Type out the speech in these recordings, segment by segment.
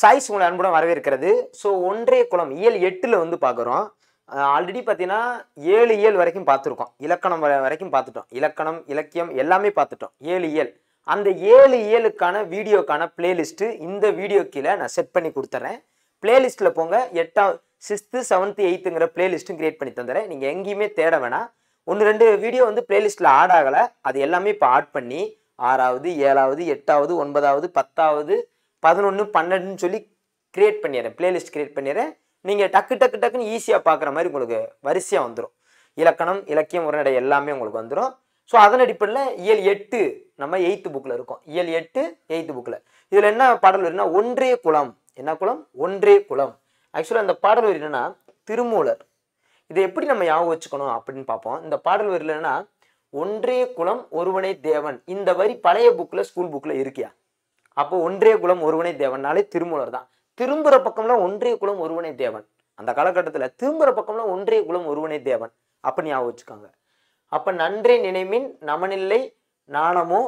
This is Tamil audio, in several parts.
சைஸ் உங்களை அன்புடன் வரவேற்கிறது ஸோ ஒன்றே குளம் இயல் எட்டில் வந்து பார்க்குறோம் ஆல்ரெடி பார்த்தீங்கன்னா ஏழு இயல் வரைக்கும் பார்த்துருக்கோம் இலக்கணம் வரைக்கும் பார்த்துட்டோம் இலக்கணம் இலக்கியம் எல்லாமே பார்த்துட்டோம் ஏழு இயல் அந்த ஏழு இயலுக்கான வீடியோக்கான பிளேலிஸ்ட்டு இந்த வீடியோ கீழே நான் செட் பண்ணி கொடுத்துட்றேன் பிளேலிஸ்ட்டில் போங்க எட்டாவது சிக்ஸ்த்து செவன்த்து எயித்துங்கிற பிளேலிஸ்ட்டும் க்ரியேட் பண்ணி தந்துடுறேன் நீங்கள் எங்கேயுமே தேட வேணாம் ஒன்று ரெண்டு வீடியோ வந்து பிளேலிஸ்ட்டில் ஆட் ஆகலை அது எல்லாமே இப்போ ஆட் பண்ணி ஆறாவது ஏழாவது எட்டாவது ஒன்பதாவது பத்தாவது பதினொன்று பன்னெண்டுன்னு சொல்லி க்ரியேட் பண்ணிடுறேன் பிளேலிஸ்ட் க்ரியேட் பண்ணிடுறேன் நீங்கள் டக்கு டக்கு டக்குன்னு ஈஸியாக பார்க்குற மாதிரி உங்களுக்கு வரிசையாக வந்துடும் இலக்கணம் இலக்கியம் உரைநடை எல்லாமே உங்களுக்கு வந்துடும் ஸோ அதன் அடிப்படையில் இயல் எட்டு நம்ம எயித்து புக்கில் இருக்கோம் இயல் எட்டு எயித்து புக்கில் இதில் என்ன பாடல் வருதுன்னா ஒன்றே குலம் என்ன குலம் ஒன்றே குலம் ஆக்சுவலாக அந்த பாடல் வரி என்னென்னா திருமூலர் இதை எப்படி நம்ம ஞாபகம் வச்சுக்கணும் அப்படின்னு பார்ப்போம் இந்த பாடல் வரியில் என்னன்னா ஒன்றே குலம் ஒருவனே தேவன் இந்த வரி பழைய புக்கில் ஸ்கூல் புக்கில் இருக்கியா அப்போ ஒன்றிய குலம் ஒருவனை தேவன்னாலே திருமூலர் தான் திரும்புகிற பக்கம்லாம் ஒன்றிய குலம் ஒருவனை தேவன் அந்த காலகட்டத்தில் திரும்புகிற பக்கம்லாம் ஒன்றிய குலம் ஒருவனை தேவன் அப்படி ஞாபகம் வச்சுக்காங்க அப்போ நன்றே நினைமின் நமனில்லை நாணமோ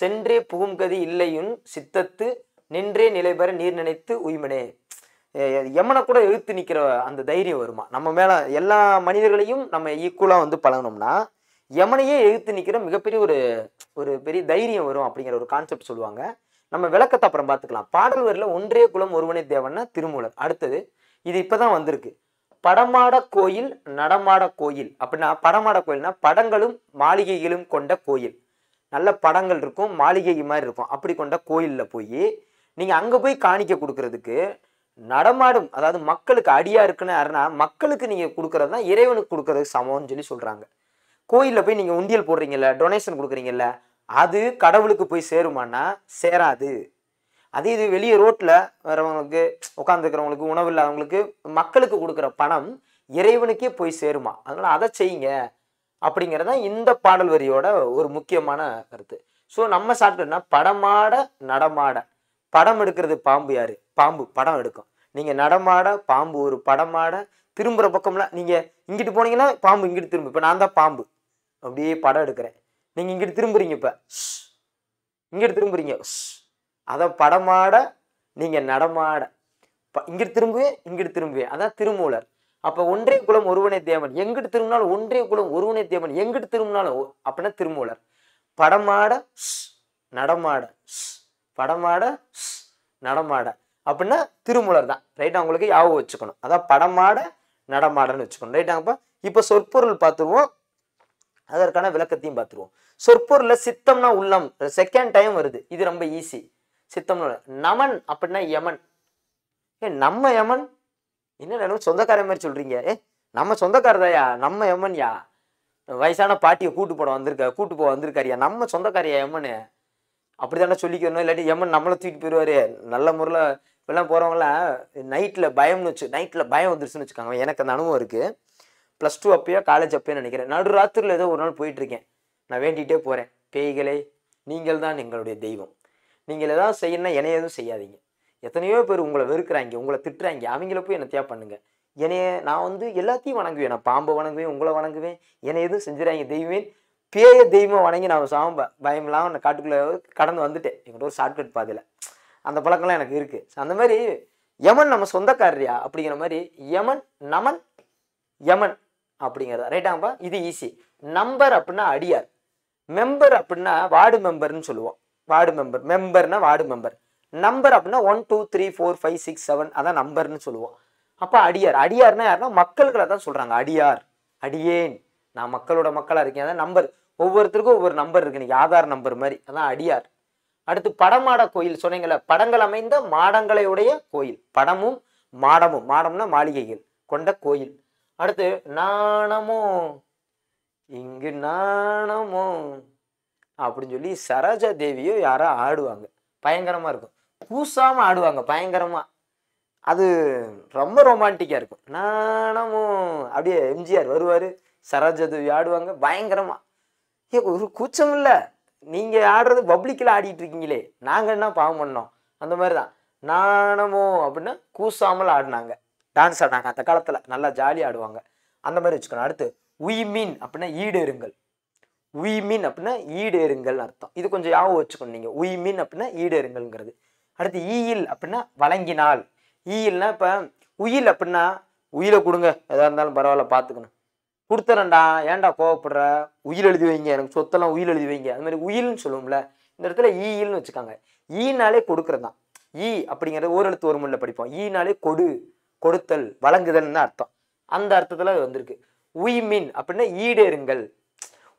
சென்றே புகும் கதி இல்லையுன் சித்தத்து நின்றே நிலைபெற நீர் நினைத்து உய்மனே எமனை கூட எழுத்து நிற்கிற அந்த தைரியம் வருமா நம்ம மேலே எல்லா மனிதர்களையும் நம்ம ஈக்குவலாக வந்து பழகணும்னா எமனையே எழுத்து நிற்கிற மிகப்பெரிய ஒரு ஒரு பெரிய தைரியம் வரும் அப்படிங்கிற ஒரு கான்செப்ட் சொல்லுவாங்க நம்ம விளக்கத்தை அப்புறம் பார்த்துக்கலாம் பாடல் வரியில் ஒன்றே குலம் ஒருவனை தேவன்னா திருமூலர் அடுத்தது இது இப்போ தான் வந்திருக்கு படமாட கோயில் நடமாட கோயில் அப்படின்னா படமாட கோயில்னா படங்களும் மாளிகைகளும் கொண்ட கோயில் நல்ல படங்கள் இருக்கும் மாளிகை மாதிரி இருக்கும் அப்படி கொண்ட கோயிலில் போய் நீங்கள் அங்கே போய் காணிக்க கொடுக்கறதுக்கு நடமாடும் அதாவது மக்களுக்கு அடியாக இருக்குன்னு யாருன்னா மக்களுக்கு நீங்கள் கொடுக்குறது தான் இறைவனுக்கு கொடுக்கறதுக்கு சமம்னு சொல்லி சொல்கிறாங்க கோயிலில் போய் நீங்கள் உண்டியல் போடுறீங்கல்ல டொனேஷன் கொடுக்குறீங்கல்ல அது கடவுளுக்கு போய் சேருமான்னா சேராது அதே இது வெளியே ரோட்டில் வரவங்களுக்கு உட்காந்துருக்கிறவங்களுக்கு உணவு இல்லாதவங்களுக்கு மக்களுக்கு கொடுக்குற பணம் இறைவனுக்கே போய் சேருமா அதனால் அதை செய்யுங்க அப்படிங்கிறத இந்த பாடல் வரியோட ஒரு முக்கியமான கருத்து ஸோ நம்ம சாப்பிட்டோம்னா படமாட நடமாட படம் எடுக்கிறது பாம்பு யாரு பாம்பு படம் எடுக்கும் நீங்கள் நடமாட பாம்பு ஒரு படமாட திரும்புகிற பக்கம்லாம் நீங்கள் இங்கிட்டு போனீங்கன்னா பாம்பு இங்கிட்டு திரும்ப இப்போ நான் தான் பாம்பு அப்படியே படம் எடுக்கிறேன் நீங்கள் இங்கிட்டு திரும்புறீங்க இப்போ இங்கிட்டு திரும்புறீங்க அதான் படமாட நீங்கள் நடமாட இங்கிட்டு திரும்புவேன் இங்கிட்டு திரும்புவேன் அதான் திருமூலர் அப்போ ஒன்றே குலம் ஒருவனே தேவன் எங்கிட்டு திரும்பினாலும் ஒன்றே குலம் ஒருவனே தேவன் எங்கிட்டு திரும்பினாலும் அப்படின்னா திருமூலர் படமாட நடமாட படமாட நடமாட அப்படின்னா திருமூலர் தான் ரைட் அவங்களுக்கு யாபகம் வச்சுக்கணும் அதான் படமாட நடமாடன்னு வச்சுக்கணும் ரைட்டாங்கப்பா இப்போ சொற்பொருள் பார்த்துருவோம் அதற்கான விளக்கத்தையும் பார்த்துருவோம் சொற்பொருளில் சித்தம்னா உள்ளம் செகண்ட் டைம் வருது இது ரொம்ப ஈஸி சித்தம்னு நமன் அப்படின்னா யமன் ஏ நம்ம யமன் என்ன சொந்தக்கார மாதிரி சொல்கிறீங்க ஏ நம்ம சொந்தக்காரதாயா நம்ம யமன்யா வயசான பாட்டியை கூட்டு போட வந்திருக்கா கூட்டு போக வந்திருக்காரியா நம்ம சொந்தக்காரியா யமனு அப்படி தானே சொல்லிக்கணும் இல்லாட்டி யமன் நம்மளை தூக்கிட்டு போயிடுவாரு நல்ல முறையில் இப்பெல்லாம் போகிறவங்களாம் நைட்டில் பயம்னு வச்சு நைட்டில் பயம் வந்துருச்சுன்னு வச்சுக்காங்க எனக்கு அந்த அனுபவம் இருக்குது ப்ளஸ் டூ அப்பயோ காலேஜ் அப்பயோ நினைக்கிறேன் நடு ராத்திரியில் ஏதோ ஒரு நாள் போயிட்டுருக்கேன் நான் வேண்டிகிட்டே போகிறேன் பேய்களே நீங்கள் தான் எங்களுடைய தெய்வம் நீங்கள் எதாவது செய்யணும்னா என்னைய எதுவும் செய்யாதீங்க எத்தனையோ பேர் உங்களை வெறுக்கிறாங்க உங்களை திட்டுறாங்க அவங்கள போய் என்னத்தையா பண்ணுங்க என்னைய நான் வந்து எல்லாத்தையும் வணங்குவேன் நான் பாம்பை வணங்குவேன் உங்களை வணங்குவேன் என்னை எதுவும் செஞ்சுறாங்க தெய்வம் பேய தெய்வம் வணங்கி நான் சாம்ப பயம்லாம் நான் காட்டுக்குள்ளே கடந்து வந்துட்டேன் எங்கிட்ட ஒரு ஷார்ட்கட் பாதையில் அந்த பழக்கம்லாம் எனக்கு இருக்குது அந்த மாதிரி யமன் நம்ம சொந்தக்காரரியா அப்படிங்கிற மாதிரி யமன் நமன் யமன் அப்படிங்கிறதா ரைட்டாங்கப்பா இது ஈஸி நம்பர் அப்படின்னா அடியார் மெம்பர் அப்படின்னா வார்டு மெம்பர்னு சொல்லுவோம் வார்டு மெம்பர் மெம்பர்னா வார்டு மெம்பர் நம்பர் அப்படின்னா one two three four five six seven அதான் நம்பர்னு சொல்லுவோம் அப்போ அடியார் அடியார்னா யாருன்னா மக்கள்களை தான் சொல்கிறாங்க அடியார் அடியேன் நான் மக்களோட மக்களாக இருக்கேன் அதான் நம்பர் ஒவ்வொருத்தருக்கும் ஒவ்வொரு நம்பர் இருக்கு நீங்கள் ஆதார் நம்பர் மாதிரி அதான் அடியார் அடுத்து படமாட கோயில் சொன்னீங்களே படங்கள் அமைந்த மாடங்களையுடைய கோயில் படமும் மாடமும் மாடம்னா மாளிகைகள் கொண்ட கோயில் அடுத்து நாணமோ இங்கு நாணமோ அப்படின்னு சொல்லி சரோஜா தேவியோ யாரோ ஆடுவாங்க பயங்கரமாக இருக்கும் பூசாமல் ஆடுவாங்க பயங்கரமாக அது ரொம்ப ரொமான்டிக்காக இருக்கும் நாணமோ அப்படியே எம்ஜிஆர் வருவார் சரோஜா தேவி ஆடுவாங்க பயங்கரமாக ஏ ஒரு கூச்சம் இல்லை நீங்கள் ஆடுறது பப்ளிக்கில் ஆடிட்டு இருக்கீங்களே நாங்கள் என்ன பாவம் பண்ணோம் அந்த மாதிரி தான் நாணமோ அப்படின்னா கூசாமல் ஆடினாங்க டான்ஸ் ஆடினாங்க அந்த காலத்தில் நல்லா ஜாலியாக ஆடுவாங்க அந்த மாதிரி வச்சுக்கணும் அடுத்து உய் மீன் அப்படின்னா ஈடேறுங்கள் உய் மீன் அப்படின்னா ஈடேறுங்கள் அர்த்தம் இது கொஞ்சம் யாவும் வச்சுக்கணும் நீங்கள் உய் மீன் அப்படின்னா ஈடேறுங்கள்ங்கிறது அடுத்து ஈயில் அப்படின்னா வழங்கினால் ஈயில்னா இப்போ உயில் அப்படின்னா உயிரை கொடுங்க எதாக இருந்தாலும் பரவாயில்ல பார்த்துக்கணும் கொடுத்துறேன்டா ஏன்டா கோவப்படுற உயில் எழுதி வைங்க எனக்கு சொத்தெல்லாம் உயில் எழுதி வைங்க அது மாதிரி உயில்னு சொல்லுவோம்ல இந்த இடத்துல ஈயில்னு வச்சுக்காங்க ஈனாலே கொடுக்குறது தான் ஈ அப்படிங்கிறது ஓரெழுத்து ஒரு முறையில் படிப்போம் ஈனாலே கொடு கொடுத்தல் வழங்குதல்னு அர்த்தம் அந்த அர்த்தத்தில் அது வந்திருக்கு உய்மின் அப்படின்னா ஈடேறுங்கள்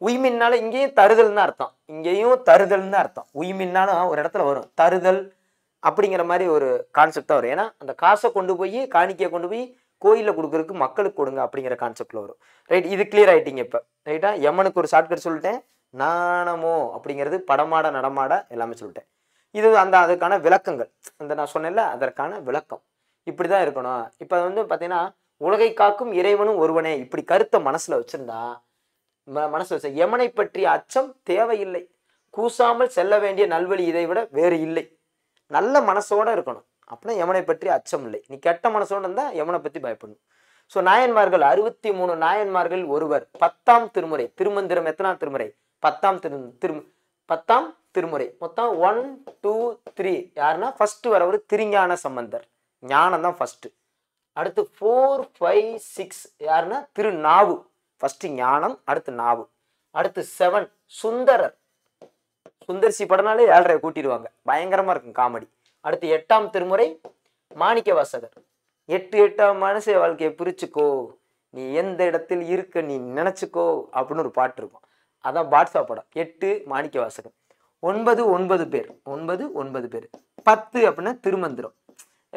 உய்மின்னால இங்கேயும் தருதல்னு அர்த்தம் இங்கேயும் தருதல்னு அர்த்தம் உய்மின்னாலும் ஒரு இடத்துல வரும் தருதல் அப்படிங்கிற மாதிரி ஒரு கான்செப்டாக வரும் ஏன்னா அந்த காசை கொண்டு போய் காணிக்கையை கொண்டு போய் கோயிலில் கொடுக்குறதுக்கு மக்களுக்கு கொடுங்க அப்படிங்கிற கான்செப்டில் வரும் ரைட் இது கிளியர் ஆயிட்டிங்க இப்போ ரைட்டா எம்மனுக்கு ஒரு ஷார்ட்கட் சொல்லிட்டேன் நாணமோ அப்படிங்கிறது படமாட நடமாட எல்லாமே சொல்லிட்டேன் இது அந்த அதுக்கான விளக்கங்கள் அந்த நான் சொன்னேன்ல அதற்கான விளக்கம் இப்படி தான் இருக்கணும் இப்போ வந்து பார்த்தீங்கன்னா உலகை காக்கும் இறைவனும் ஒருவனே இப்படி கருத்தை மனசில் வச்சுருந்தா மனசில் வச்சு யமனை பற்றிய அச்சம் தேவையில்லை கூசாமல் செல்ல வேண்டிய நல்வழி இதை விட வேறு இல்லை நல்ல மனசோட இருக்கணும் அப்படின்னா யமனை பற்றி அச்சம் இல்லை நீ கெட்ட மனசோடு இருந்தால் யமனை பற்றி பயப்படணும் ஸோ நாயன்மார்கள் அறுபத்தி மூணு நாயன்மார்கள் ஒருவர் பத்தாம் திருமுறை திருமந்திரம் எத்தனாம் திருமுறை பத்தாம் திரு திரு பத்தாம் திருமுறை மொத்தம் ஒன் டூ த்ரீ யாருன்னா வர வரவர் திருஞான சம்பந்தர் ஞானம் தான் ஃபஸ்ட்டு அடுத்து ஃபோர் ஃபைவ் சிக்ஸ் யாருன்னா திருநாவு ஃபஸ்ட்டு ஞானம் அடுத்து நாவு அடுத்து செவன் சுந்தரர் சுந்தர்சி படம்னாலே ஏழரை கூட்டிடுவாங்க பயங்கரமாக இருக்கும் காமெடி அடுத்து எட்டாம் திருமுறை மாணிக்க வாசகர் எட்டு எட்டாம் மனசு வாழ்க்கையை பிரிச்சுக்கோ நீ எந்த இடத்தில் இருக்க நீ நினச்சிக்கோ அப்படின்னு ஒரு பாட்டு இருக்கும் அதான் பாட்ஸா படம் எட்டு மாணிக்க வாசகர் ஒன்பது ஒன்பது பேர் ஒன்பது ஒன்பது பேர் பத்து அப்படின்னா திருமந்திரம்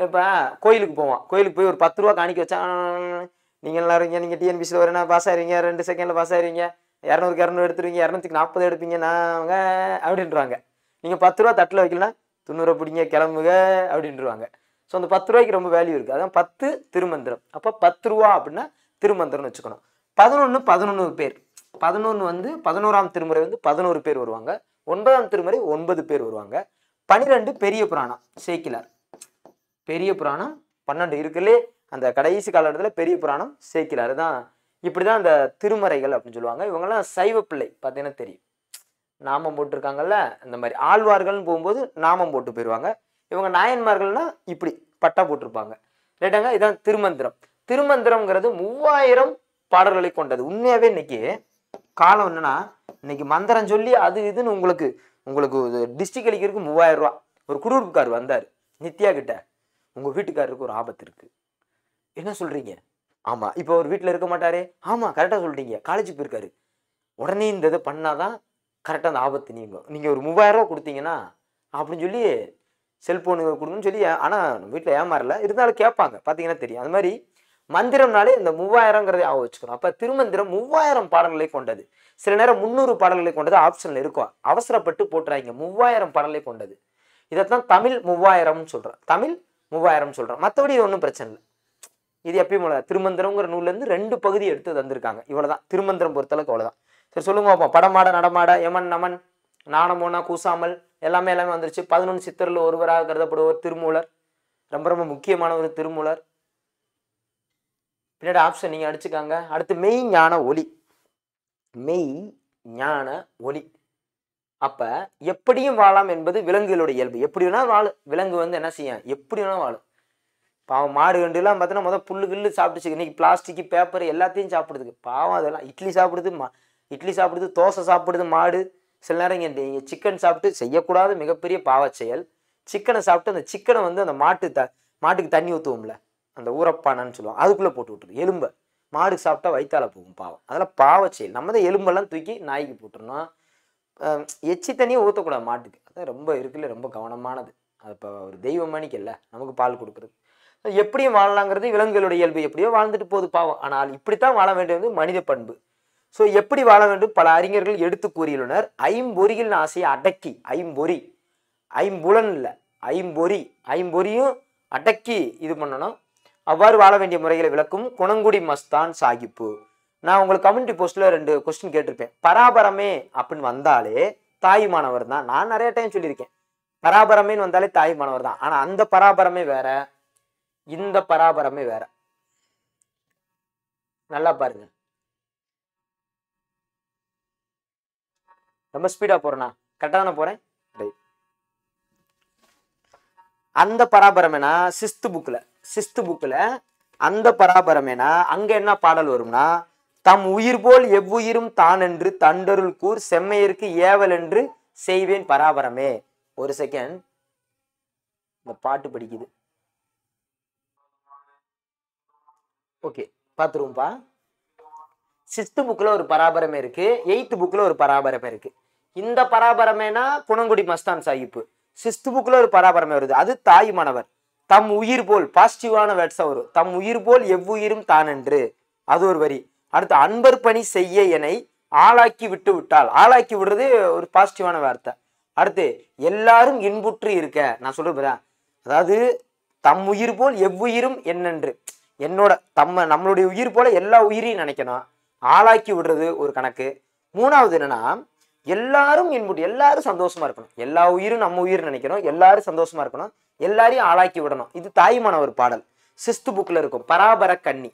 இப்போ கோயிலுக்கு போவான் கோயிலுக்கு போய் ஒரு பத்து ரூபா காணிக்க வச்சான் நீங்கள் நல்லா இருங்க நீங்கள் டிஎன்பிசியில் வரணும் பாஸ் ஆகிறீங்க ரெண்டு செகண்டில் பாஸ் ஆகிறீங்க இரநூறுக்கு இரநூறு எடுத்துருவீங்க இரநூத்துக்கு நாற்பது எடுப்பீங்க நாங்க அப்படின்றாங்க நீங்கள் பத்து ரூபா தட்டில் வைக்கலன்னா தொண்ணூறு பிடிங்க கிளம்புக அப்படின்றாங்க ஸோ அந்த பத்து ரூபாய்க்கு ரொம்ப வேல்யூ இருக்குது அதான் பத்து திருமந்திரம் அப்போ பத்து ரூபா அப்படின்னா திருமந்திரம்னு வச்சுக்கணும் பதினொன்று பதினொன்று பேர் பதினொன்று வந்து பதினோராம் திருமுறை வந்து பதினோரு பேர் வருவாங்க ஒன்பதாம் திருமுறை ஒன்பது பேர் வருவாங்க பனிரெண்டு பெரிய புராணம் சேக்கிலார் பெரிய புராணம் பன்னெண்டு இருக்குல்லே அந்த கடைசி காலகட்டத்தில் பெரிய புராணம் சேர்க்கிறாரு தான் இப்படி தான் அந்த திருமறைகள் அப்படின்னு சொல்லுவாங்க இவங்கெல்லாம் சைவ பிள்ளை பார்த்தீங்கன்னா தெரியும் நாமம் போட்டிருக்காங்கல்ல இந்த மாதிரி ஆழ்வார்கள்னு போகும்போது நாமம் போட்டு போயிடுவாங்க இவங்க நாயன்மார்கள்னா இப்படி பட்டா போட்டிருப்பாங்க ரைட்டாங்க இதுதான் திருமந்திரம் திருமந்திரம்ங்கிறது மூவாயிரம் பாடல்களை கொண்டது உண்மையாகவே இன்னைக்கு காலம் என்னென்னா இன்னைக்கு மந்திரம் சொல்லி அது இதுன்னு உங்களுக்கு உங்களுக்கு டிஸ்ட்ரிக் அளிக்கிறதுக்கு மூவாயிரம் ரூபா ஒரு குடூர்புக்கார் வந்தார் நித்யா கிட்ட உங்கள் வீட்டுக்காரருக்கு ஒரு ஆபத்து இருக்குது என்ன சொல்கிறீங்க ஆமாம் இப்போ அவர் வீட்டில் இருக்க மாட்டாரே ஆமாம் கரெக்டாக சொல்கிறீங்க காலேஜுக்கு போயிருக்காரு உடனே இந்த இதை பண்ணால் தான் கரெக்டாக அந்த ஆபத்து நீங்கள் நீங்கள் ஒரு மூவாயிரரூவா கொடுத்தீங்கன்னா அப்படின்னு சொல்லி செல்ஃபோனு கொடுங்கன்னு சொல்லி ஆனால் நம்ம வீட்டில் ஏமாறல இருந்தாலும் கேட்பாங்க பார்த்தீங்கன்னா தெரியும் அது மாதிரி மந்திரம்னாலே இந்த மூவாயிரங்கிறத ஆக வச்சுக்கணும் அப்போ திருமந்திரம் மூவாயிரம் பாடல்களை கொண்டது சில நேரம் முந்நூறு பாடல்களை கொண்டது ஆப்ஷனில் இருக்கும் அவசரப்பட்டு போட்டுறாங்க மூவாயிரம் பாடலை கொண்டது இதைத்தான் தமிழ் மூவாயிரம்னு சொல்கிறேன் தமிழ் மூவாயிரம் சொல்கிறோம் மற்றபடி ஒன்றும் பிரச்சனை இல்லை இது எப்பயும் போல திருமந்திரங்கிற நூல்லேருந்து ரெண்டு பகுதி எடுத்து தந்திருக்காங்க இவ்வளோதான் திருமந்திரம் பொறுத்தளவுக்கு அவ்வளோதான் சரி சொல்லுங்க பார்ப்போம் படமாட நடமாட எமன் நமன் நாணமோனா கூசாமல் எல்லாமே எல்லாமே வந்துருச்சு பதினொன்று சித்தரில் ஒருவராக கருதப்படுவர் திருமூலர் ரொம்ப ரொம்ப முக்கியமான ஒரு திருமூலர் பின்னாடி ஆப்ஷன் நீங்கள் அடிச்சுக்காங்க அடுத்து மெய் ஞான ஒளி மெய் ஞான ஒளி அப்போ எப்படியும் வாழலாம் என்பது விலங்குகளுடைய இயல்பு எப்படி வேணாலும் வாழும் விலங்கு வந்து என்ன செய்யும் எப்படி வேணால் வாழும் பாவம் மாடு கண்டுலாம் பார்த்தோன்னா முதல் புல்லு கில்லு சாப்பிட்டுச்சு இன்னைக்கு பிளாஸ்டிக் பேப்பர் எல்லாத்தையும் சாப்பிடுது பாவம் அதெல்லாம் இட்லி சாப்பிடுது மா இட்லி சாப்பிடுது தோசை சாப்பிடுது மாடு சில நேரம் இங்கே இங்கே சிக்கன் சாப்பிட்டு செய்யக்கூடாத மிகப்பெரிய பாவ செயல் சிக்கனை சாப்பிட்டு அந்த சிக்கனை வந்து அந்த மாட்டு த மாட்டுக்கு தண்ணி ஊற்றுவோம்ல அந்த ஊரப்பானன்னு சொல்லுவோம் அதுக்குள்ளே போட்டு விட்டுரு எலும்பை மாடு சாப்பிட்டா வயிற்றால போகும் பாவம் அதெல்லாம் பாவ செயல் நம்ம தான் எலும்பெல்லாம் தூக்கி நாய்க்கு போட்டுருணும் எச்சி தண்ணியை ஊற்றக்கூடாது மாட்டுக்கு அதான் ரொம்ப இருக்குல்ல ரொம்ப கவனமானது அது இப்போ ஒரு தெய்வம் மணிக்கல்ல நமக்கு பால் கொடுக்குறது எப்படியும் வாழலாங்கிறது விலங்குகளுடைய இயல்பு எப்படியோ வாழ்ந்துட்டு போகுது பாவம் ஆனால் இப்படித்தான் வாழ வேண்டியது மனித பண்பு ஸோ எப்படி வாழ வேண்டும் பல அறிஞர்கள் எடுத்து கூறியுள்ளனர் ஐம்பொறியில் ஆசையை அடக்கி ஐம்பொறி ஐம்புலன் இல்லை ஐம்பொறி ஐம்பொறியும் அடக்கி இது பண்ணணும் அவ்வாறு வாழ வேண்டிய முறைகளை விளக்கும் குணங்குடி மஸ்தான் சாகிப்பு நான் உங்களுக்கு கம்யூனிட்டி போஸ்ட்டில் ரெண்டு கொஸ்டின் கேட்டிருப்பேன் பராபரமே அப்படின்னு வந்தாலே தாய் மாணவர் தான் நான் நிறைய டைம் சொல்லியிருக்கேன் பராபரமேன்னு வந்தாலே தாய் மாணவர் தான் ஆனால் அந்த பராபரமே வேற இந்த பராபரமே வேற நல்லா பாருங்க ரொம்ப ஸ்பீடாக போகிறேண்ணா கரெக்டாக தானே போகிறேன் அந்த பராபரமேனா சிஸ்து புக்கில் சிஸ்து புக்கில் அந்த பராபரமேனா அங்கே என்ன பாடல் வரும்னா தம் உயிர் போல் எவ்வுயிரும் தானென்று தண்டருள் கூர் செம்மையருக்கு ஏவல் என்று செய்வேன் பராபரமே ஒரு செகண்ட் இந்த பாட்டு படிக்குது ஓகே பார்த்துருவோம்ப்பா சிக்ஸ்த்து புக்கில் ஒரு பராபரமே இருக்கு எயித்து புக்கில் ஒரு பராபரமே இருக்கு இந்த பராபரமேனா குணங்குடி மஸ்தான் சாஹிப்பு சிஸ்து புக்கில் ஒரு பராபரமே வருது அது தாய் மாணவர் தம் உயிர் போல் பாசிட்டிவான வேர்ட்ஸாக வரும் தம் உயிர் போல் எவ்வுயிரும் தானென்று அது ஒரு வரி அடுத்து அன்பர் பணி செய்ய என்னை ஆளாக்கி விட்டு விட்டால் ஆளாக்கி விடுறது ஒரு பாசிட்டிவான வார்த்தை அடுத்து எல்லாரும் இன்புற்று இருக்க நான் சொல்றது அதாவது தம் உயிர் போல் எவ்வுயிரும் என்னென்று என்னோட தம்ம நம்மளுடைய உயிர் போல எல்லா உயிரையும் நினைக்கணும் ஆளாக்கி விடுறது ஒரு கணக்கு மூணாவது என்னன்னா எல்லாரும் இன்புட்டு எல்லாரும் சந்தோஷமா இருக்கணும் எல்லா உயிரும் நம்ம உயிர் நினைக்கணும் எல்லாரும் சந்தோஷமா இருக்கணும் எல்லாரையும் ஆளாக்கி விடணும் இது தாய்மான ஒரு பாடல் சிஸ்து புக்கில் இருக்கும் பராபர கண்ணி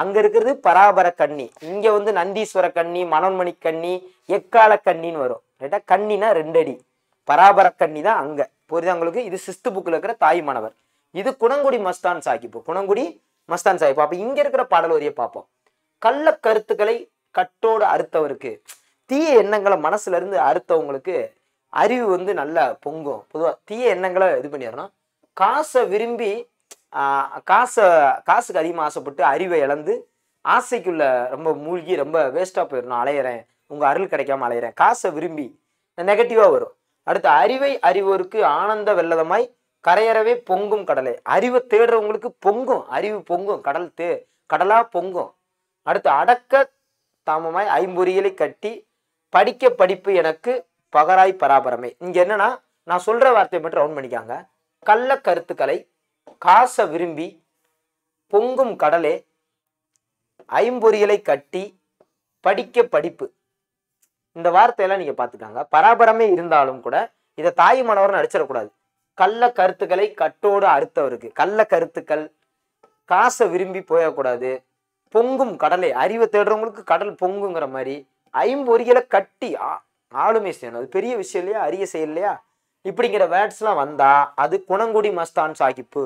அங்க இருக்கிறது பராபர கண்ணி இங்க வந்து நந்தீஸ்வர கண்ணி மனோன்மணி கண்ணி எக்கால கண்ணின்னு வரும் ரைட்டா கண்ணினா ரெண்டடி பராபர கண்ணி தான் அங்க புரியுது உங்களுக்கு இது சிஸ்து புக்கில் இருக்கிற தாய் மாணவர் இது குணங்குடி மஸ்தான் சாஹிப் குணங்குடி மஸ்தான் சாஹிப் அப்ப இங்க இருக்கிற பாடல் வரியை பார்ப்போம் கள்ள கருத்துக்களை கட்டோடு அறுத்தவருக்கு தீய எண்ணங்களை மனசுல இருந்து அறுத்தவங்களுக்கு அறிவு வந்து நல்லா பொங்கும் பொதுவாக தீய எண்ணங்களை இது பண்ணிடுறோம் காசை விரும்பி காசை காசுக்கு அதிகமாக ஆசைப்பட்டு அறிவை இழந்து ஆசைக்குள்ள ரொம்ப மூழ்கி ரொம்ப வேஸ்ட்டாக போயிடணும் அலையிறேன் உங்கள் அருள் கிடைக்காம அலையிறேன் காசை விரும்பி நெகட்டிவாக வரும் அடுத்து அறிவை அறிவோருக்கு ஆனந்த வெள்ளதமாய் கரையறவே பொங்கும் கடலை அறிவை தேடுறவங்களுக்கு பொங்கும் அறிவு பொங்கும் கடல் தே கடலாக பொங்கும் அடுத்து அடக்க தாமமாய் ஐம்பொறிகளை கட்டி படிக்க படிப்பு எனக்கு பகராய் பராபரமே இங்கே என்னன்னா நான் சொல்கிற வார்த்தையை மட்டும் ரவுண்ட் பண்ணிக்காங்க கள்ள கருத்துக்களை காசை விரும்பி பொங்கும் கடலே ஐம்பொறியலை கட்டி படிக்க படிப்பு இந்த வார்த்தையெல்லாம் நீங்கள் பார்த்துக்காங்க பராபரமே இருந்தாலும் கூட இதை தாய் மனவரன் அடிச்சிடக்கூடாது கள்ள கருத்துக்களை கட்டோடு அறுத்தம் இருக்கு கள்ள கருத்துக்கள் காசை விரும்பி போயக்கூடாது பொங்கும் கடலை அறிவை தேடுறவங்களுக்கு கடல் பொங்குங்கிற மாதிரி ஐம்பொறிகளை கட்டி ஆளுமை செய்யணும் அது பெரிய விஷயம் இல்லையா அரிய செய்யலையா இல்லையா இப்படிங்கிற வேர்ட்ஸ்லாம் வந்தால் அது குணங்குடி மஸ்தான் சாஹிப்பு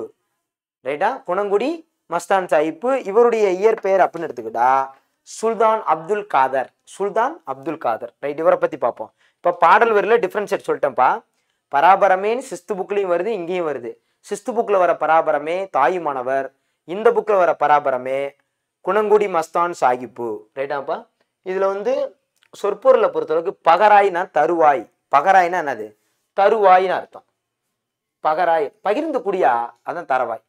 ரைட்டா குணங்குடி மஸ்தான் சாஹிப்பு இவருடைய இயற்பெயர் அப்படின்னு எடுத்துக்கிட்டா சுல்தான் அப்துல் காதர் சுல்தான் அப்துல் காதர் ரைட் இவரை பற்றி பார்ப்போம் இப்போ பாடல் வரியில் செட் சொல்லிட்டேன்ப்பா பராபரமேன்னு சிஸ்து புக்லேயும் வருது இங்கேயும் வருது சிஸ்து புக்கில் வர பராபரமே தாயுமானவர் இந்த புக்கில் வர பராபரமே குணங்குடி மஸ்தான் சாஹிப்பு ரைட்டாப்பா இதில் வந்து சொற்பொருளை பொறுத்தளவுக்கு பகராய்னா தருவாய் பகராய்னா என்னது தருவாயின்னு அர்த்தம் பகராய் பகிர்ந்து குடியா அதான் தரவாய்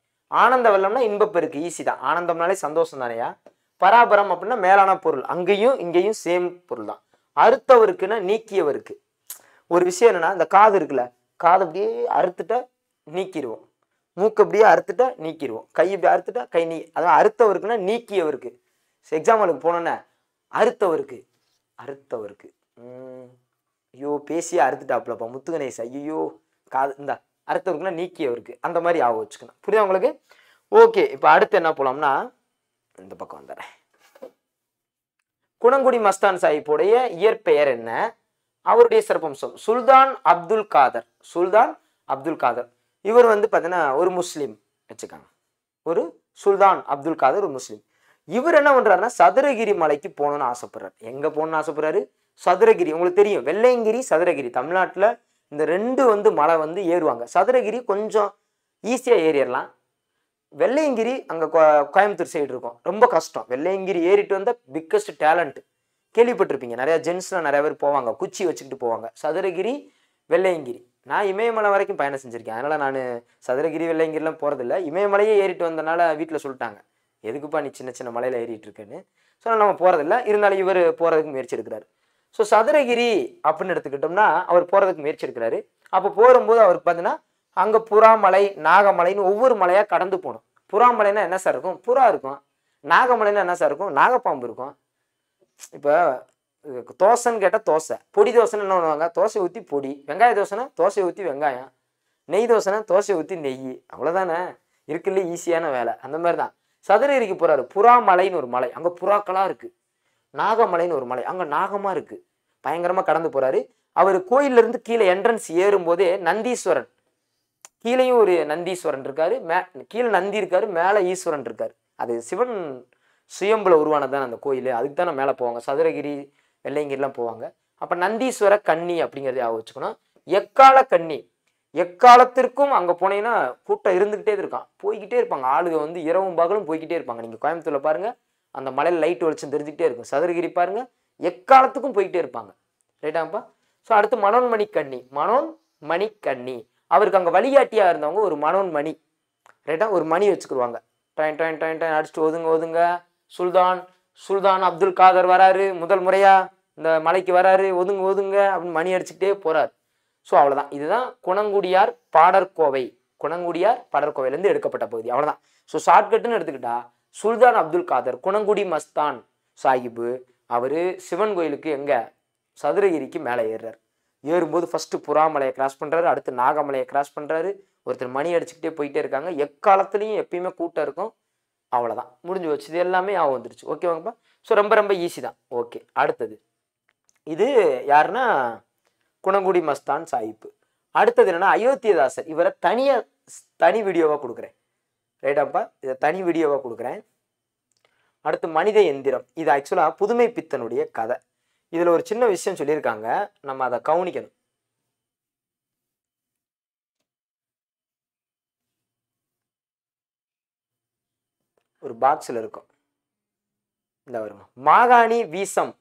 ஆனந்த வெள்ளம்னா இன்பப்பெருக்கு ஈஸி தான் ஆனந்தம்னாலே சந்தோஷம் தானேயா பராபரம் அப்படின்னா மேலான பொருள் அங்கேயும் இங்கேயும் சேம் பொருள் தான் அறுத்தவருக்குன்னா நீக்கியவருக்கு ஒரு விஷயம் என்னன்னா இந்த காது இருக்குல்ல காது அப்படியே அறுத்துட்ட நீக்கிடுவோம் மூக்கு அப்படியே அறுத்துட்டா நீக்கிடுவோம் கை இப்படி அறுத்துட்டா கை நீ அதான் அறுத்தவருக்குன்னா நீக்கியவருக்கு எக்ஸாம்பிளுக்கு போனோன்னே அறுத்தவருக்கு அறுத்தவருக்கு ஐயோ பேசி அறுத்துட்டாப்புலப்பா முத்துகணேச ஐயோ காது இந்த நீக்கி அவருக்கு அந்த மாதிரி ஆக வச்சுக்கணும் புரியுது உங்களுக்கு ஓகே இப்போ அடுத்து என்ன போகலாம்னா இந்த பக்கம் வந்துடுறேன் குணங்குடி மஸ்தான் சாஹிப்புடைய இயற்பெயர் என்ன அவருடைய சிறப்பம்சம் சுல்தான் அப்துல் காதர் சுல்தான் அப்துல் காதர் இவர் வந்து பார்த்தீங்கன்னா ஒரு முஸ்லீம் வச்சுக்காங்க ஒரு சுல்தான் அப்துல் காதர் ஒரு முஸ்லீம் இவர் என்ன பண்றாருன்னா சதுரகிரி மலைக்கு போகணும்னு ஆசைப்படுறாரு எங்க போகணும்னு ஆசைப்படுறாரு சதுரகிரி உங்களுக்கு தெரியும் வெள்ளையங்கிரி சதுரகிரி தமிழ்நாட்டில் இந்த ரெண்டு வந்து மலை வந்து ஏறுவாங்க சதுரகிரி கொஞ்சம் ஈஸியாக ஏறிடலாம் வெள்ளையங்கிரி அங்கே கோயம்புத்தூர் சைடு இருக்கும் ரொம்ப கஷ்டம் வெள்ளையங்கிரி ஏறிட்டு வந்தால் பிக்கஸ்ட் டேலண்ட் கேள்விப்பட்டிருப்பீங்க நிறையா ஜென்ஸ்லாம் நிறையா பேர் போவாங்க குச்சி வச்சுக்கிட்டு போவாங்க சதுரகிரி வெள்ளையங்கிரி நான் இமயமலை வரைக்கும் பயணம் செஞ்சுருக்கேன் அதனால் நான் சதுரகிரி வெள்ளையங்கிரிலாம் போகிறதில்ல இமயமலையே ஏறிட்டு வந்தனால வீட்டில் சொல்லிட்டாங்க எதுக்குப்பா நீ சின்ன சின்ன மலையில் ஏறிட்டு இருக்கேன்னு ஸோ நம்ம போகிறதில்ல இருந்தாலும் இவர் போகிறதுக்கு முயற்சி எடுக்கிறார் ஸோ சதுரகிரி அப்படின்னு எடுத்துக்கிட்டோம்னா அவர் போகிறதுக்கு முயற்சி எடுக்கிறாரு அப்போ போகும்போது அவருக்கு பார்த்தீங்கன்னா அங்கே புறாமலை நாகமலைன்னு ஒவ்வொரு மலையாக கடந்து போகணும் புறாமலைன்னா என்ன சார் இருக்கும் புறா இருக்கும் நாகமலைன்னா என்ன சார் இருக்கும் நாகப்பாம்பு இருக்கும் இப்போ தோசைன்னு கேட்டால் தோசை பொடி தோசைன்னு என்ன பண்ணுவாங்க தோசை ஊற்றி பொடி வெங்காய தோசைனா தோசை ஊற்றி வெங்காயம் நெய் தோசைனா தோசை ஊற்றி நெய் அவ்வளோதானே இருக்குல்ல ஈஸியான வேலை அந்த மாதிரி தான் சதுரகிரிக்கு போகிறாரு புறா மலைன்னு ஒரு மலை அங்கே புறாக்களாக இருக்குது நாகமலைன்னு ஒரு மலை அங்கே நாகமாக இருக்குது பயங்கரமாக கடந்து போகிறாரு அவர் கோயிலிருந்து கீழே என்ட்ரன்ஸ் ஏறும்போதே நந்தீஸ்வரன் கீழேயும் ஒரு நந்தீஸ்வரன் இருக்கார் மே கீழே நந்தி இருக்கார் மேலே ஈஸ்வரன் இருக்கார் அது சிவன் சுயம்புல உருவானது அந்த கோயில் அதுக்கு தான் மேலே போவாங்க சதுரகிரி வெள்ளையங்கிரிலாம் போவாங்க அப்போ நந்தீஸ்வர கன்னி அப்படிங்கிறத ஞாபகம் வச்சுக்கணும் எக்கால கன்னி எக்காலத்திற்கும் அங்கே போனீங்கன்னா கூட்டம் இருந்துக்கிட்டே இருக்கான் போய்கிட்டே இருப்பாங்க ஆளுக வந்து இரவும் பகலும் போய்கிட்டே இருப்பாங்க நீங்கள் கோயம்புத்தூரில் பாருங்கள் அந்த மலையில் லைட் வெளிச்சம் தெரிஞ்சுக்கிட்டே இருக்கும் சதுரகிரி பாருங்கள் எக்காலத்துக்கும் போய்கிட்டே இருப்பாங்க ரைட்டாப்பா ஸோ அடுத்து மனோன் மணிக்கண்ணி மனோன் மணிக்கண்ணி அவருக்கு அங்கே வழிகாட்டியாக இருந்தவங்க ஒரு மனோன் மணி ரைட்டா ஒரு மணி வச்சுக்கிடுவாங்க டைன் டைன் டைன் டைன் அடிச்சுட்டு ஒதுங்க ஒதுங்க சுல்தான் சுல்தான் அப்துல் காதர் வராரு முதல் முறையாக இந்த மலைக்கு வராரு ஒதுங்க ஒதுங்க அப்படின்னு மணி அடிச்சுக்கிட்டே போகிறார் ஸோ அவ்வளோதான் இதுதான் குணங்குடியார் பாடற்கோவை குணங்குடியார் பாடற்கோவையிலேருந்து எடுக்கப்பட்ட பகுதி அவ்வளோதான் ஸோ ஷார்ட்கட்டுன்னு எடுத்துக்கிட்டா சுல்தான் அப்துல் காதர் குணங்குடி மஸ்தான் சாஹிபு அவர் சிவன் கோயிலுக்கு எங்கே சதுரகிரிக்கு மேலே ஏறுறார் ஏறும்போது ஃபஸ்ட்டு புறாமலையை கிராஸ் பண்ணுறாரு அடுத்து நாகமலையை கிராஸ் பண்ணுறாரு ஒருத்தர் மணி அடிச்சுக்கிட்டே போயிட்டே இருக்காங்க எக்காலத்துலேயும் எப்பயுமே கூட்டம் இருக்கும் அவ்வளோதான் முடிஞ்சு வச்சு இது எல்லாமே ஞாபகம் வந்துருச்சு ஓகேவாங்கப்பா ஸோ ரொம்ப ரொம்ப ஈஸி தான் ஓகே அடுத்தது இது யாருன்னா குணங்குடி மஸ்தான் சாஹிப்பு அடுத்தது என்னென்னா அயோத்தியதாசர் இவரை தனியாக தனி வீடியோவாக கொடுக்குறேன் ரைட்டாப்பா இதை தனி வீடியோவாக கொடுக்குறேன் அடுத்து மனித எந்திரம் இது ஆக்சுவலாக புதுமை பித்தனுடைய கதை இதில் ஒரு சின்ன விஷயம் சொல்லியிருக்காங்க நம்ம அதை கவனிக்கணும் ஒரு பாக்ஸில் இருக்கும் இந்த வருங்க மாகாணி வீசம்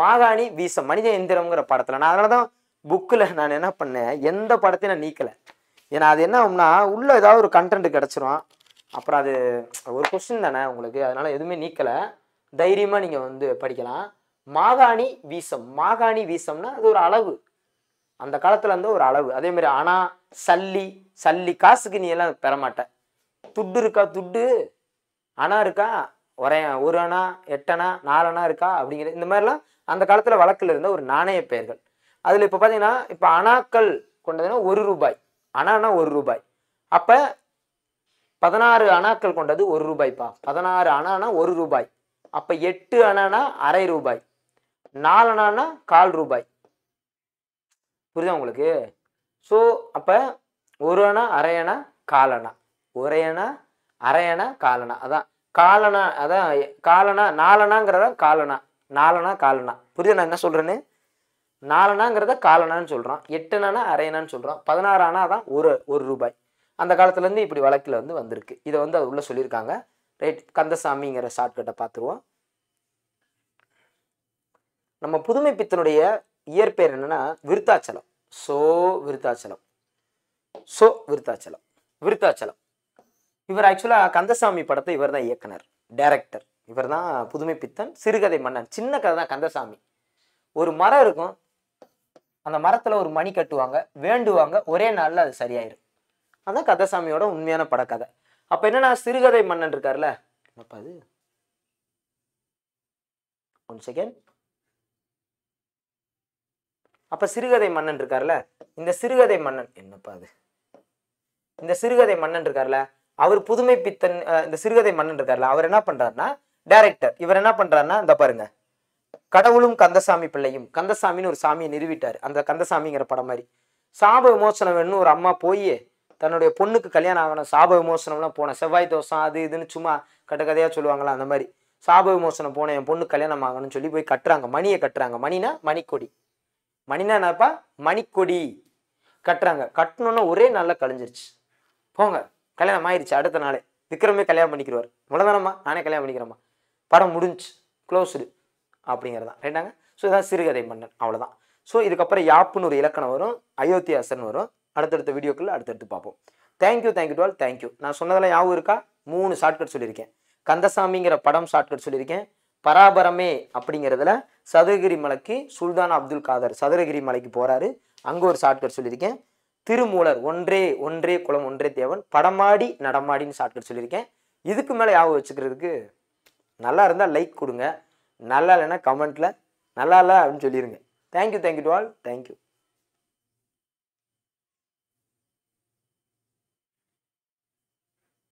மாகாணி வீசம் மனித எந்திரம்ங்கிற படத்தில் நான் அதனால தான் புக்கில் நான் என்ன பண்ணேன் எந்த படத்தையும் நான் நீக்கலை ஏன்னா அது என்ன ஆகும்னா உள்ளே ஏதாவது ஒரு கண்டென்ட் கிடச்சிரும் அப்புறம் அது ஒரு கொஸ்டின் தானே உங்களுக்கு அதனால் எதுவுமே நீக்கலை தைரியமாக நீங்கள் வந்து படிக்கலாம் மாகாணி வீசம் மாகாணி வீசம்னா அது ஒரு அளவு அந்த காலத்தில் வந்து ஒரு அளவு அதே மாதிரி ஆனால் சல்லி சல்லி காசுக்கு நீ எல்லாம் பெறமாட்ட துட்டு இருக்கா துட்டு அணா இருக்கா ஒரே ஒரு அணா எட்டணா நாலணா இருக்கா அப்படிங்கிற இந்த மாதிரிலாம் அந்த காலத்தில் வழக்கில் இருந்த ஒரு நாணய பெயர்கள் அதில் இப்போ பார்த்தீங்கன்னா இப்போ அணாக்கள் கொண்டதுன்னா ஒரு ரூபாய் அணானா ஒரு ரூபாய் அப்போ பதினாறு அணாக்கள் கொண்டது ஒரு ரூபாய்ப்பா பதினாறு அணானா ஒரு ரூபாய் அப்போ எட்டு அணானா அரை ரூபாய் நாலு அணானா கால் ரூபாய் புரியுதா உங்களுக்கு ஸோ அப்போ ஒரு அணா அரை அணா கால் அணா ஒரே அணா அரை அணா காலணா அதான் அணா அதான் காலனா நாலனாங்கிறத அணா நாலனா அணா புரியுதா நான் என்ன சொல்கிறேன்னு நாலனாங்கிறத காலனான்னு சொல்கிறான் எட்டுனா அரையனான்னு சொல்கிறான் ஆனால் தான் ஒரு ஒரு ரூபாய் அந்த காலத்துலேருந்து இப்படி வழக்கில் வந்து வந்திருக்கு இதை வந்து அது உள்ளே சொல்லியிருக்காங்க ரைட் கந்தசாமிங்கிற ஷார்ட்கட்டை பார்த்துருவோம் நம்ம புதுமை பித்தனுடைய இயற்பெயர் என்னென்னா விருத்தாச்சலம் சோ விருத்தாச்சலம் சோ விருத்தாச்சலம் விருத்தாச்சலம் இவர் ஆக்சுவலாக கந்தசாமி படத்தை இவர் தான் இயக்குனர் டைரக்டர் இவர் தான் புதுமை பித்தன் சிறுகதை மன்னன் சின்ன கதை தான் கந்தசாமி ஒரு மரம் இருக்கும் அந்த மரத்தில் ஒரு மணி கட்டுவாங்க வேண்டுவாங்க ஒரே நாளில் அது சரியாயிரும் அதான் கதசாமியோட உண்மையான படக்கதை அப்போ என்னன்னா சிறுகதை மன்னன் இருக்கார்ல என்னப்பா அது ஒன் செகண்ட் அப்போ சிறுகதை மன்னன் இருக்கார்ல இந்த சிறுகதை மன்னன் என்னப்பா அது இந்த சிறுகதை மன்னன் இருக்கார்ல அவர் புதுமை பித்தன் இந்த சிறுகதை மன்னன் இருக்கார்ல அவர் என்ன பண்ணுறாருன்னா டேரக்டர் இவர் என்ன பண்ணுறாருன்னா இந்த பாருங்க கடவுளும் கந்தசாமி பிள்ளையும் கந்தசாமின்னு ஒரு சாமியை நிறுவிட்டார் அந்த கந்தசாமிங்கிற படம் மாதிரி சாப விமோசனம் வேணும்னு ஒரு அம்மா போய் தன்னுடைய பொண்ணுக்கு கல்யாணம் ஆகணும் சாப விமோசனம்லாம் போனேன் செவ்வாய் தோசம் அது இதுன்னு சும்மா கட்டுக்கதையாக சொல்லுவாங்களா அந்த மாதிரி சாப விமோசனம் போனேன் என் பொண்ணு கல்யாணம் ஆகணும்னு சொல்லி போய் கட்டுறாங்க மணியை கட்டுறாங்க மணினா மணிக்கொடி மணினா என்னப்பா மணிக்கொடி கட்டுறாங்க கட்டணும்னா ஒரே நாளில் கழிஞ்சிருச்சு போங்க கல்யாணம் ஆயிடுச்சு அடுத்த நாளே விக்ரமே கல்யாணம் பண்ணிக்கிறார் முழதானம்மா நானே கல்யாணம் பண்ணிக்கிறேம்மா படம் முடிஞ்சு க்ளோஸ்டு அப்படிங்கிறதான் ரைட்டாங்க ஸோ இதான் சிறுகதை மன்னன் அவ்வளோதான் ஸோ இதுக்கப்புறம் யாப்புன்னு ஒரு இலக்கணம் வரும் அயோத்தியாசன் வரும் அடுத்தடுத்த வீடியோக்குள்ள அடுத்தடுத்து பார்ப்போம் தேங்க்யூ தேங்க்யூ டுவால் தேங்க்யூ நான் சொன்னதெல்லாம் யாவும் இருக்கா மூணு ஷார்ட்கட் சொல்லியிருக்கேன் கந்தசாமிங்கிற படம் ஷார்ட்கட் சொல்லியிருக்கேன் பராபரமே அப்படிங்கிறதுல சதுரகிரி மலைக்கு சுல்தான் அப்துல் காதர் சதுரகிரி மலைக்கு போகிறாரு அங்கே ஒரு ஷார்ட்கட் சொல்லியிருக்கேன் திருமூலர் ஒன்றே ஒன்றே குளம் ஒன்றே தேவன் படமாடி நடமாடின்னு ஷார்ட்கட் சொல்லியிருக்கேன் இதுக்கு மேலே யாபகம் வச்சுக்கிறதுக்கு நல்லா இருந்தால் லைக் கொடுங்க நல்லா இல்லைன்னா கமெண்ட்டில் நல்லா இல்லை அப்படின்னு சொல்லிடுங்க thank you thank you to all thank you